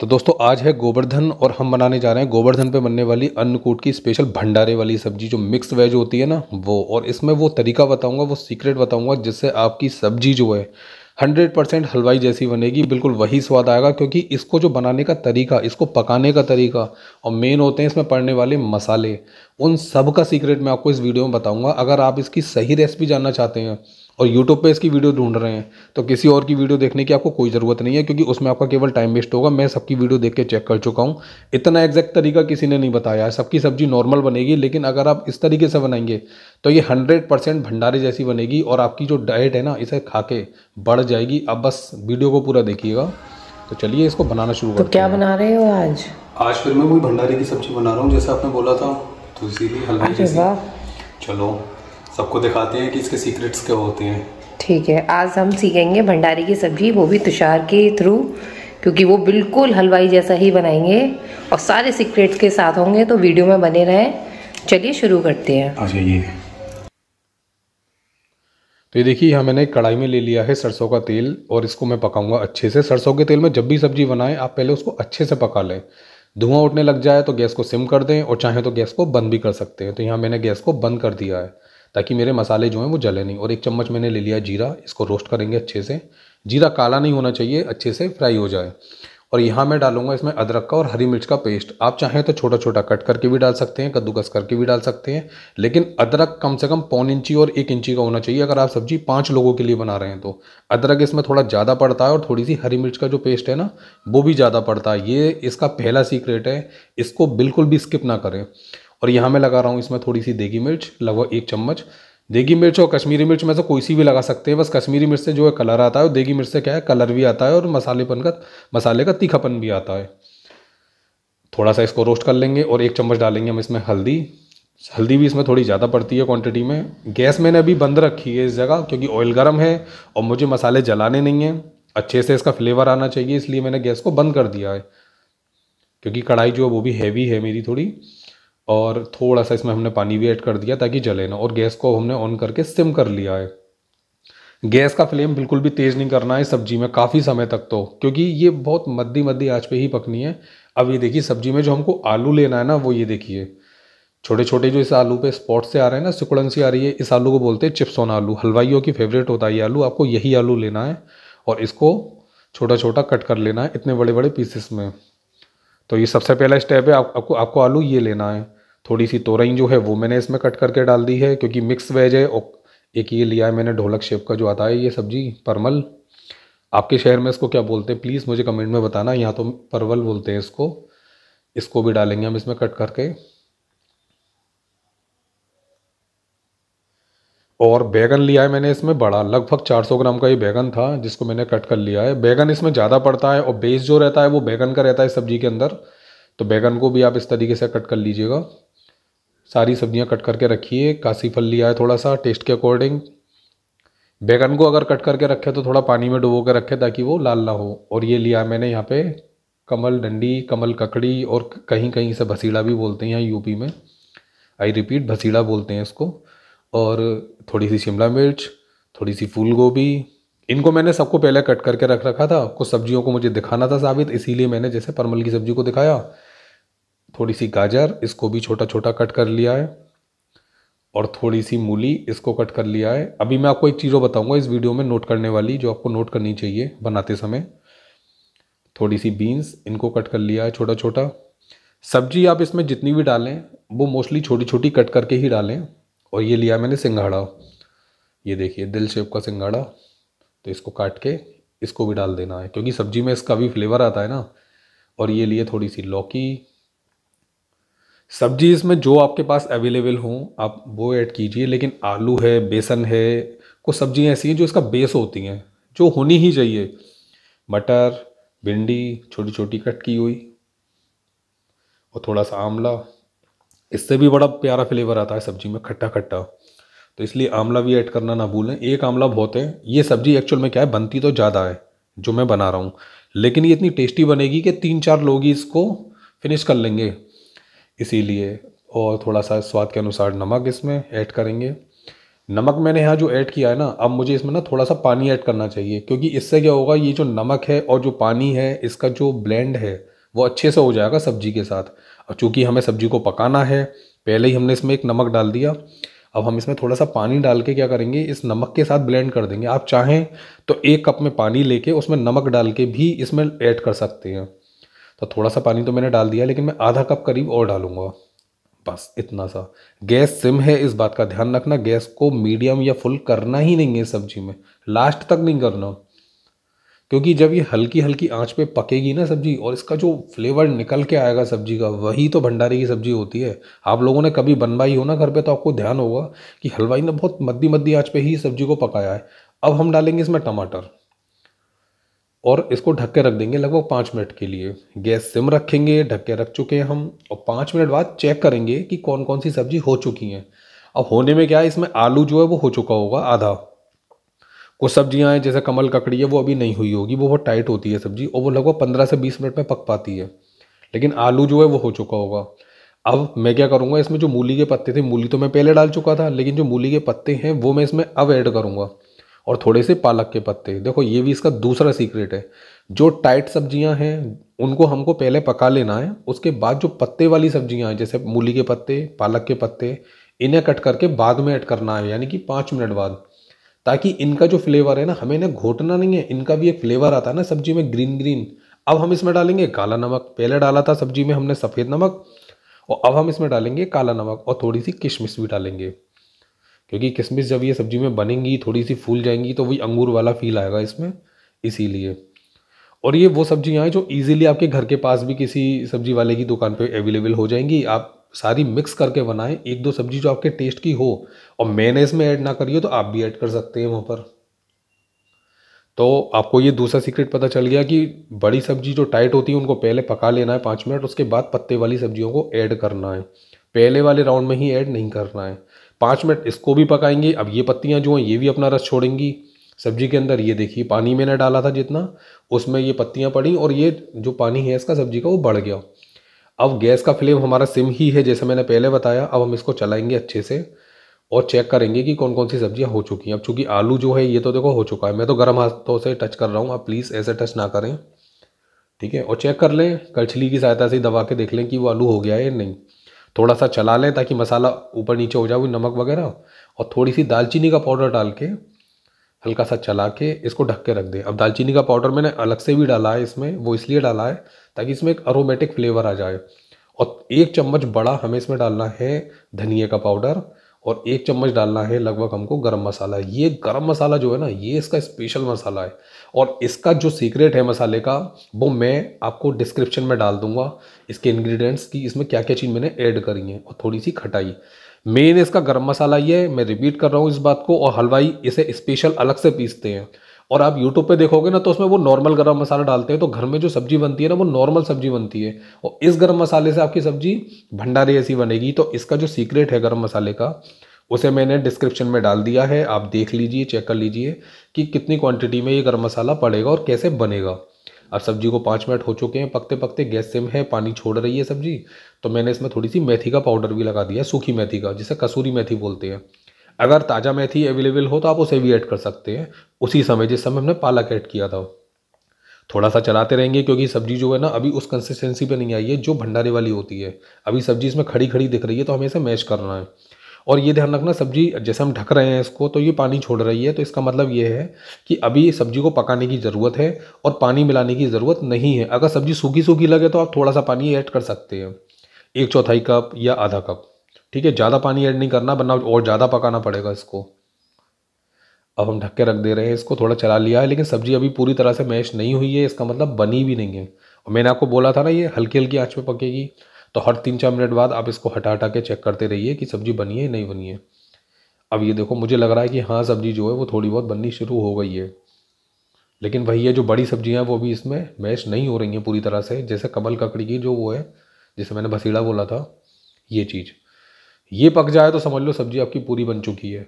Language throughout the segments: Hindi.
तो दोस्तों आज है गोवर्धन और हम बनाने जा रहे हैं गोवर्धन पे बनने वाली अन्नकूट की स्पेशल भंडारे वाली सब्जी जो मिक्स वेज होती है ना वो और इसमें वो तरीका बताऊंगा वो सीक्रेट बताऊंगा जिससे आपकी सब्जी जो है हंड्रेड परसेंट हलवाई जैसी बनेगी बिल्कुल वही स्वाद आएगा क्योंकि इसको जो बनाने का तरीका इसको पकाने का तरीका और मेन होते हैं इसमें पड़ने वाले मसाले उन सब का सीक्रेट मैं आपको इस वीडियो में बताऊँगा अगर आप इसकी सही रेसिपी जानना चाहते हैं और यूट्यूब पे इसकी वीडियो ढूंढ रहे हैं तो किसी और की वीडियो देखने की आपको कोई ज़रूरत नहीं है क्योंकि उसमें आपका केवल टाइम वेस्ट होगा मैं सबकी वीडियो देख के चेक कर चुका हूँ इतना एग्जैक्ट तरीका किसी ने नहीं बताया सबकी सब्जी नॉर्मल बनेगी लेकिन अगर आप इस तरीके से बनाएंगे तो ये हंड्रेड परसेंट भंडारे जैसी बनेगी और आपकी जो डाइट है ना इसे खा के बढ़ जाएगी अब बस वीडियो को पूरा देखिएगा तो चलिए इसको बनाना शुरू तो करो क्या बना रहे हो आज आज फिर मैं वही भंडारे की सब्जी बना रहा हूँ जैसे आपने बोला था तो इसीलिए हलवाई चलो सबको दिखाते हैं कि इसके सीक्रेट्स क्या होते हैं ठीक है आज हम सीखेंगे भंडारी की सब्जी वो भी तुषार के थ्रू क्योंकि वो बिल्कुल हलवाई जैसा ही बनाएंगे और सारे सीक्रेट्स के साथ होंगे तो वीडियो में बने रहें चलिए शुरू करते हैं अच्छा ये तो ये देखिए यहाँ मैंने कढ़ाई में ले लिया है सरसों का तेल और इसको मैं पकाऊंगा अच्छे से सरसों के तेल में जब भी सब्जी बनाएं आप पहले उसको अच्छे से पका लें धुआं उठने लग जाए तो गैस को सिम कर दें और चाहे तो गैस को बंद भी कर सकते हैं तो यहाँ मैंने गैस को बंद कर दिया है ताकि मेरे मसाले जो हैं वो जले नहीं और एक चम्मच मैंने ले लिया जीरा इसको रोस्ट करेंगे अच्छे से जीरा काला नहीं होना चाहिए अच्छे से फ्राई हो जाए और यहाँ मैं डालूंगा इसमें अदरक का और हरी मिर्च का पेस्ट आप चाहें तो छोटा छोटा कट करके भी डाल सकते हैं कद्दूकस करके भी डाल सकते हैं लेकिन अदरक कम से कम पौन इंची और एक इंची का होना चाहिए अगर आप सब्जी पाँच लोगों के लिए बना रहे हैं तो अदरक इसमें थोड़ा ज़्यादा पड़ता है और थोड़ी सी हरी मिर्च का जो पेस्ट है ना वो भी ज़्यादा पड़ता है ये इसका पहला सीक्रेट है इसको बिल्कुल भी स्किप ना करें और यहाँ मैं लगा रहा हूँ इसमें थोड़ी सी देगी मिर्च लगभग एक चम्मच देगी मिर्च और कश्मीरी मिर्च में से तो कोई सी भी लगा सकते हैं बस कश्मीरी मिर्च से जो है कलर आता है और देगी मिर्च से क्या है कलर भी आता है और मसालेपन का मसाले का तीखापन भी आता है थोड़ा सा इसको रोस्ट कर लेंगे और एक चम्मच डालेंगे हम इसमें हल्दी हल्दी भी इसमें थोड़ी ज़्यादा पड़ती है क्वांटिटी में गैस मैंने अभी बंद रखी है इस जगह क्योंकि ऑयल गर्म है और मुझे मसाले जलाने नहीं हैं अच्छे से इसका फ्लेवर आना चाहिए इसलिए मैंने गैस को बंद कर दिया है क्योंकि कढ़ाई जो है वो भी हैवी है मेरी थोड़ी और थोड़ा सा इसमें हमने पानी भी ऐड कर दिया ताकि जले ना और गैस को हमने ऑन करके सिम कर लिया है गैस का फ्लेम बिल्कुल भी तेज़ नहीं करना है सब्जी में काफ़ी समय तक तो क्योंकि ये बहुत मद्दी मद्दी आँच पे ही पकनी है अब ये देखिए सब्जी में जो हमको आलू लेना है ना वो ये देखिए छोटे छोटे जो इस आलू पे स्पॉट से आ रहे हैं ना सिकुड़न सी आ रही है इस आलू को बोलते हैं चिप्सोन आलू हलवाइयों की फेवरेट होता है ये आलू आपको यही आलू लेना है और इसको छोटा छोटा कट कर लेना है इतने बड़े बड़े पीसेस में तो ये सबसे पहला स्टेप है आप, आपको आपको आलू ये लेना है थोड़ी सी तोरई जो है वो मैंने इसमें कट करके डाल दी है क्योंकि मिक्स वेज है और एक ये लिया है मैंने ढोलक शेप का जो आता है ये सब्जी परमल आपके शहर में इसको क्या बोलते हैं प्लीज़ मुझे कमेंट में बताना यहाँ तो परवल बोलते हैं इसको इसको भी डालेंगे हम इसमें कट करके और बैगन लिया है मैंने इसमें बड़ा लगभग 400 ग्राम का ये बैगन था जिसको मैंने कट कर लिया है बैगन इसमें ज़्यादा पड़ता है और बेस जो रहता है वो बैगन का रहता है सब्जी के अंदर तो बैगन को भी आप इस तरीके से कट कर लीजिएगा सारी सब्जियां कट करके रखिए कासी फल लिया है थोड़ा सा टेस्ट के अकॉर्डिंग बैगन को अगर कट करके रखे तो थोड़ा पानी में डुबो के रखें ताकि वो लाल ना हो और ये लिया मैंने यहाँ पे कमल डंडी कमल ककड़ी और कहीं कहीं से भसीड़ा भी बोलते हैं यहाँ यूपी में आई रिपीट भसीड़ा बोलते हैं इसको और थोड़ी सी शिमला मिर्च थोड़ी सी फूल गोभी इनको मैंने सबको पहले कट करके रख रखा था कुछ सब्जियों को मुझे दिखाना था साबित इसीलिए मैंने जैसे परमल की सब्जी को दिखाया थोड़ी सी गाजर इसको भी छोटा छोटा कट कर लिया है और थोड़ी सी मूली इसको कट कर लिया है अभी मैं आपको एक चीज़ बताऊंगा इस वीडियो में नोट करने वाली जो आपको नोट करनी चाहिए बनाते समय थोड़ी सी बीन्स इनको कट कर लिया है छोटा छोटा सब्जी आप इसमें जितनी भी डालें वो मोस्टली छोटी छोटी कट करके ही डालें और ये लिया मैंने सिंघाड़ा ये देखिए दिल शेप का सिंघाड़ा तो इसको काट के इसको भी डाल देना है क्योंकि सब्जी में इसका भी फ्लेवर आता है ना और ये लिए थोड़ी सी लौकी सब्जी इसमें जो आपके पास अवेलेबल हो आप वो ऐड कीजिए लेकिन आलू है बेसन है कुछ सब्जियाँ ऐसी हैं जो इसका बेस होती हैं जो होनी ही चाहिए मटर भिंडी छोटी छोटी कट की हुई और थोड़ा सा आंवला इससे भी बड़ा प्यारा फ्लेवर आता है सब्जी में खट्टा खट्टा तो इसलिए आंवला भी ऐड करना ना भूलें एक आंवला बहुत है ये सब्जी एक्चुअल में क्या है बनती तो ज़्यादा है जो मैं बना रहा हूँ लेकिन ये इतनी टेस्टी बनेगी कि तीन चार लोग ही इसको फिनिश कर लेंगे इसीलिए और थोड़ा सा स्वाद के अनुसार नमक इसमें ऐड करेंगे नमक मैंने यहाँ जो ऐड किया है ना अब मुझे इसमें ना थोड़ा सा पानी ऐड करना चाहिए क्योंकि इससे क्या होगा ये जो नमक है और जो पानी है इसका जो ब्लेंड है वो अच्छे से हो जाएगा सब्जी के साथ और चूँकि हमें सब्जी को पकाना है पहले ही हमने इसमें एक नमक डाल दिया अब हम इसमें थोड़ा सा पानी डाल के क्या करेंगे इस नमक के साथ ब्लेंड कर देंगे आप चाहें तो एक कप में पानी लेके उसमें नमक डाल के भी इसमें ऐड कर सकते हैं तो थोड़ा सा पानी तो मैंने डाल दिया लेकिन मैं आधा कप करीब और डालूँगा बस इतना सा गैस सिम है इस बात का ध्यान रखना गैस को मीडियम या फुल करना ही नहीं है सब्जी में लास्ट तक नहीं करना क्योंकि जब ये हल्की हल्की आंच पे पकेगी ना सब्जी और इसका जो फ्लेवर निकल के आएगा सब्जी का वही तो भंडारे की सब्जी होती है आप लोगों ने कभी बनवाई हो ना घर पे तो आपको ध्यान होगा कि हलवाई ने बहुत मद्दी मद्दी आंच पे ही सब्जी को पकाया है अब हम डालेंगे इसमें टमाटर और इसको ढक के रख देंगे लगभग पाँच मिनट के लिए गैस सिम रखेंगे ढक के रख चुके हैं हम और पाँच मिनट बाद चेक करेंगे कि कौन कौन सी सब्जी हो चुकी हैं अब होने में क्या है इसमें आलू जो है वो हो चुका होगा आधा कुछ सब्जियां हैं जैसे कमल ककड़ी है वो अभी नहीं हुई होगी वो बहुत टाइट होती है सब्जी और वो लगभग पंद्रह से बीस मिनट में पक पाती है लेकिन आलू जो है वो हो चुका होगा अब मैं क्या करूँगा इसमें जो मूली के पत्ते थे मूली तो मैं पहले डाल चुका था लेकिन जो मूली के पत्ते हैं वो मैं इसमें अब ऐड करूँगा और थोड़े से पालक के पत्ते देखो ये भी इसका दूसरा सीक्रेट है जो टाइट सब्जियां हैं उनको हमको पहले पका लेना है उसके बाद जो पत्ते वाली सब्जियां हैं जैसे मूली के पत्ते पालक के पत्ते इन्हें कट करके बाद में ऐड करना है यानी कि पाँच मिनट बाद ताकि इनका जो फ्लेवर है ना हमें ना घोटना नहीं है इनका भी एक फ्लेवर आता है ना सब्जी में ग्रीन ग्रीन अब हम इसमें डालेंगे काला नमक पहले डाला था सब्जी में हमने सफ़ेद नमक और अब हम इसमें डालेंगे काला नमक और थोड़ी सी किशमिश भी डालेंगे क्योंकि किशमिश जब ये सब्जी में बनेंगी थोड़ी सी फूल जाएंगी तो वही अंगूर वाला फील आएगा इसमें इसीलिए और ये वो सब्जियाँ हैं जो इजीली आपके घर के पास भी किसी सब्जी वाले की दुकान पे अवेलेबल हो जाएंगी आप सारी मिक्स करके बनाएं एक दो सब्जी जो आपके टेस्ट की हो और मैंने इसमें ऐड ना करी हो तो आप भी ऐड कर सकते हैं वहाँ पर तो आपको ये दूसरा सीक्रेट पता चल गया कि बड़ी सब्जी जो टाइट होती है उनको पहले पका लेना है पाँच मिनट उसके बाद पत्ते वाली सब्जियों को ऐड करना है पहले वाले राउंड में ही ऐड नहीं करना है पाँच मिनट इसको भी पकाएंगे अब ये पत्तियाँ जो हैं ये भी अपना रस छोड़ेंगी सब्जी के अंदर ये देखिए पानी मैंने डाला था जितना उसमें ये पत्तियाँ पड़ी और ये जो पानी है इसका सब्जी का वो बढ़ गया अब गैस का फ्लेम हमारा सिम ही है जैसे मैंने पहले बताया अब हम इसको चलाएंगे अच्छे से और चेक करेंगे कि कौन कौन सी सब्जियां हो चुकी हैं अब चूंकि आलू जो है ये तो देखो हो चुका है मैं तो गर्म हाथों से टच कर रहा हूँ आप प्लीज़ ऐसे टच ना करें ठीक है और चेक कर लें कलछली की सहायता से दबा के देख लें कि वो आलू हो गया है या नहीं थोड़ा सा चला लें ताकि मसाला ऊपर नीचे हो जाए नमक वगैरह और थोड़ी सी दालचीनी का पाउडर डाल के हल्का सा चला के इसको ढक के रख दें अब दालचीनी का पाउडर मैंने अलग से भी डाला है इसमें वो इसलिए डाला है ताकि इसमें एक अरोमेटिक फ्लेवर आ जाए और एक चम्मच बड़ा हमें इसमें डालना है धनिए का पाउडर और एक चम्मच डालना है लगभग हमको गरम मसाला ये गरम मसाला जो है ना ये इसका स्पेशल मसाला है और इसका जो सीक्रेट है मसाले का वो मैं आपको डिस्क्रिप्शन में डाल दूंगा इसके इंग्रेडिएंट्स की इसमें क्या क्या चीज़ मैंने ऐड करी है और थोड़ी सी खटाई मेन इसका गर्म मसाला ये है मैं रिपीट कर रहा हूँ इस बात को और हलवाई इसे स्पेशल अलग से पीसते हैं और आप यूट्यूब पे देखोगे ना तो उसमें वो नॉर्मल गरम मसाला डालते हैं तो घर में जो सब्जी बनती है ना वो नॉर्मल सब्जी बनती है और इस गरम मसाले से आपकी सब्जी भंडारी ऐसी बनेगी तो इसका जो सीक्रेट है गरम मसाले का उसे मैंने डिस्क्रिप्शन में डाल दिया है आप देख लीजिए चेक कर लीजिए कि कितनी क्वांटिटी में ये गर्म मसाला पड़ेगा और कैसे बनेगा अब सब्जी को पाँच मिनट हो चुके हैं पकते पकते गैस सिम है पानी छोड़ रही है सब्जी तो मैंने इसमें थोड़ी सी मेथी का पाउडर भी लगा दिया सूखी मेथी का जिसे कसूरी मेथी बोलते हैं अगर ताज़ा मेथी अवेलेबल हो तो आप उसे भी ऐड कर सकते हैं उसी समय जिस समय हमने पालक ऐड किया था थोड़ा सा चलाते रहेंगे क्योंकि सब्जी जो है ना अभी उस कंसिस्टेंसी पे नहीं आई है जो भंडारे वाली होती है अभी सब्जी इसमें खड़ी खड़ी दिख रही है तो हमें इसे मैश करना है और ये ध्यान रखना सब्जी जैसे हम ढक रहे हैं इसको तो ये पानी छोड़ रही है तो इसका मतलब ये है कि अभी सब्जी को पकाने की ज़रूरत है और पानी मिलाने की ज़रूरत नहीं है अगर सब्जी सूखी सूखी लगे तो आप थोड़ा सा पानी ऐड कर सकते हैं एक चौथाई कप या आधा कप ठीक है ज़्यादा पानी ऐड नहीं करना वरना और ज़्यादा पकाना पड़ेगा इसको अब हम ढक के रख दे रहे हैं इसको थोड़ा चला लिया है लेकिन सब्ज़ी अभी पूरी तरह से मैश नहीं हुई है इसका मतलब बनी भी नहीं है और मैंने आपको बोला था ना ये हल्की हल्की आँच पे पकेगी तो हर तीन चार मिनट बाद आप इसको हटा हटा के चेक करते रहिए कि सब्ज़ी बनी है नहीं बनी है अब ये देखो मुझे लग रहा है कि हाँ सब्ज़ी जो है वो थोड़ी बहुत बननी शुरू हो गई है लेकिन वही है जो बड़ी सब्जियाँ वो भी इसमें मैश नहीं हो रही हैं पूरी तरह से जैसे कमल ककड़ी की जो वो है जिसे मैंने भसीड़ा बोला था ये चीज़ ये पक जाए तो समझ लो सब्ज़ी आपकी पूरी बन चुकी है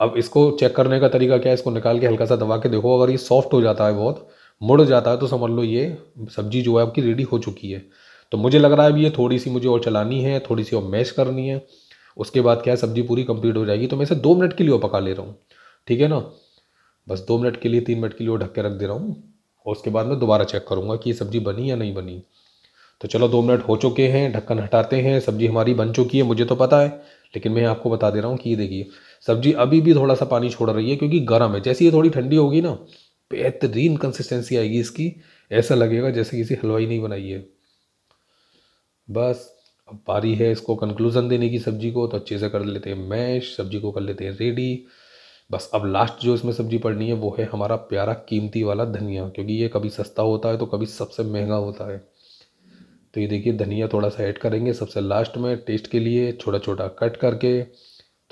अब इसको चेक करने का तरीका क्या है इसको निकाल के हल्का सा दबा के देखो अगर ये सॉफ्ट हो जाता है बहुत मुड़ जाता है तो समझ लो ये सब्ज़ी जो है आपकी रेडी हो चुकी है तो मुझे लग रहा है अब ये थोड़ी सी मुझे और चलानी है थोड़ी सी और मैश करनी है उसके बाद क्या है सब्ज़ी पूरी कंप्लीट हो जाएगी तो मैं इसे दो मिनट के लिए और पका ले रहा हूँ ठीक है ना बस दो मिनट के लिए तीन मिनट के लिए ढक के रख दे रहा हूँ और उसके बाद मैं दोबारा चेक करूँगा कि ये सब्ज़ी बनी या नहीं बनी तो चलो दो मिनट हो चुके हैं ढक्कन हटाते हैं सब्ज़ी हमारी बन चुकी है मुझे तो पता है लेकिन मैं आपको बता दे रहा हूँ कि ये देखिए सब्ज़ी अभी भी थोड़ा सा पानी छोड़ रही है क्योंकि गर्म है जैसे ये थोड़ी ठंडी होगी ना बेहतरीन कंसिस्टेंसी आएगी इसकी ऐसा लगेगा जैसे किसी हलवाई नहीं बनाई है बस अब पारी है इसको कंक्लूज़न देने की सब्ज़ी को तो अच्छे से कर लेते हैं मैश सब्ज़ी को कर लेते हैं रेडी बस अब लास्ट जो इसमें सब्ज़ी पड़नी है वो है हमारा प्यारा कीमती वाला धनिया क्योंकि ये कभी सस्ता होता है तो कभी सबसे महंगा होता है तो ये देखिए धनिया थोड़ा सा ऐड करेंगे सबसे लास्ट में टेस्ट के लिए छोटा छोटा कट करके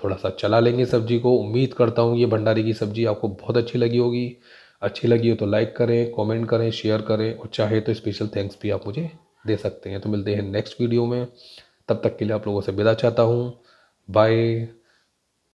थोड़ा सा चला लेंगे सब्ज़ी को उम्मीद करता हूँ ये भंडारी की सब्ज़ी आपको बहुत अच्छी लगी होगी अच्छी लगी हो तो लाइक करें कमेंट करें शेयर करें और चाहे तो स्पेशल थैंक्स भी आप मुझे दे सकते हैं तो मिलते हैं नेक्स्ट वीडियो में तब तक के लिए आप लोगों से विदा चाहता हूँ बाय